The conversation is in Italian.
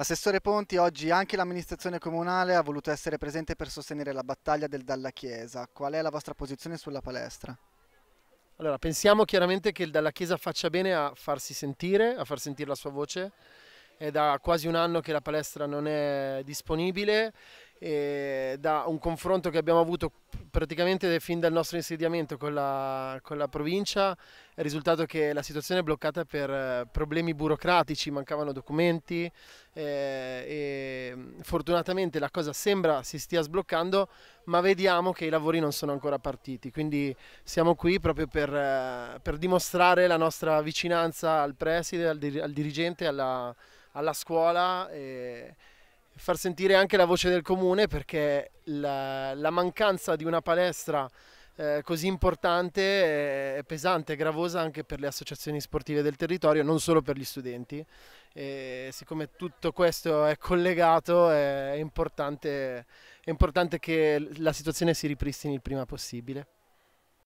Assessore Ponti, oggi anche l'amministrazione comunale ha voluto essere presente per sostenere la battaglia del Dalla Chiesa. Qual è la vostra posizione sulla palestra? Allora, pensiamo chiaramente che il Dalla Chiesa faccia bene a farsi sentire, a far sentire la sua voce. È da quasi un anno che la palestra non è disponibile da un confronto che abbiamo avuto praticamente fin dal nostro insediamento con la, con la, provincia è risultato che la situazione è bloccata per eh, problemi burocratici, mancavano documenti eh, e mm, fortunatamente la cosa sembra si stia sbloccando ma vediamo che i lavori non sono ancora partiti quindi siamo qui proprio per, eh, per dimostrare la nostra vicinanza al preside, al, dir al dirigente, alla, alla scuola e, far sentire anche la voce del comune perché la, la mancanza di una palestra eh, così importante è pesante, è gravosa anche per le associazioni sportive del territorio, non solo per gli studenti. E siccome tutto questo è collegato è importante, è importante che la situazione si ripristini il prima possibile.